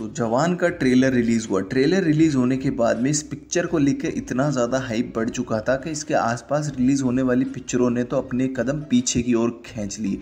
दोस्तों जवान का trailer release हुआ ट्रेलर रिलीज़ होने के बाद में इस पिक्चर को लेकर इतना ज़्यादा हाइप बढ़ चुका था कि इसके आसपास रिलीज़ होने वाली पिक्चरों ने तो अपने कदम पीछे की ओर खींच ली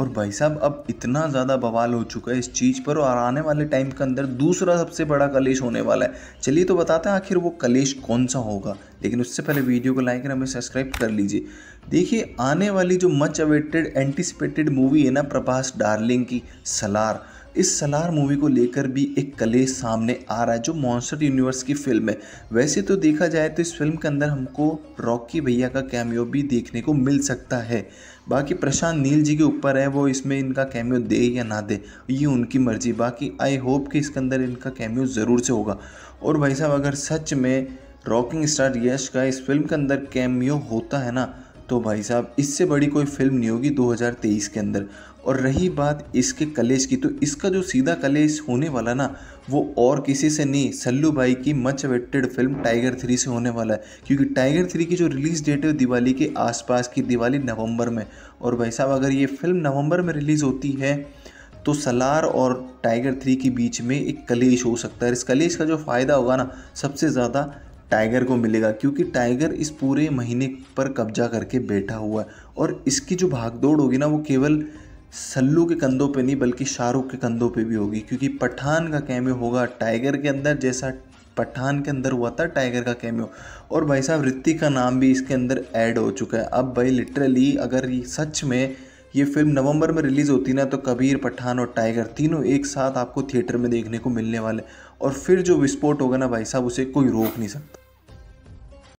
और भाई साहब अब इतना ज़्यादा बवाल हो चुका है इस चीज़ पर और आने वाले टाइम के अंदर दूसरा सबसे बड़ा कलेश होने वाला है चलिए तो बताते हैं आखिर वो कलेश कौन सा होगा लेकिन उससे पहले वीडियो को लाइक और हमें सब्सक्राइब कर लीजिए देखिए आने वाली जो मच अवेटेड एंटिसिपेटेड मूवी है ना प्रभास डार्लिंग की सलार इस सलार मूवी को लेकर भी एक कले सामने आ रहा है जो मॉन्सर यूनिवर्स की फिल्म है वैसे तो देखा जाए तो इस फिल्म के अंदर हमको रॉकी भैया का कैमियो भी देखने को मिल सकता है बाकी प्रशांत नील जी के ऊपर है वो इसमें इनका कैमियो दे या ना दे ये उनकी मर्जी बाकी आई होप कि इसके अंदर इनका कैमियो ज़रूर से होगा और भाई साहब अगर सच में रॉकिंग स्टार यश का इस फिल्म के अंदर कैमियो होता है ना तो भाई साहब इससे बड़ी कोई फिल्म नहीं होगी 2023 के अंदर और रही बात इसके कलेश की तो इसका जो सीधा कलेश होने वाला ना वो और किसी से नहीं सल्लू भाई की much awaited film Tiger three से होने वाला है क्योंकि टाइगर थ्री की जो रिलीज़ डेट है दिवाली के आसपास की दिवाली नवंबर में और भाई साहब अगर ये फिल्म नवंबर में रिलीज़ होती है तो सलार और टाइगर थ्री के बीच में एक कलेश हो सकता है इस कलेश का जो फ़ायदा होगा ना सबसे ज़्यादा टाइगर को मिलेगा क्योंकि टाइगर इस पूरे महीने पर कब्जा करके बैठा हुआ है और इसकी जो भागदौड़ होगी ना वो केवल सल्लू के कंधों पे नहीं बल्कि शाहरुख के कंधों पे भी होगी क्योंकि पठान का कैमियो होगा टाइगर के अंदर जैसा पठान के अंदर हुआ था टाइगर का कैमियो और भाई साहब ऋतिक का नाम भी इसके अंदर ऐड हो चुका है अब भाई लिटरली अगर सच में ये फिल्म नवंबर में रिलीज़ होती ना तो कबीर पठान और टाइगर तीनों एक साथ आपको थिएटर में देखने को मिलने वाले और फिर जो विस्फोट होगा ना भाई साहब उसे कोई रोक नहीं सकता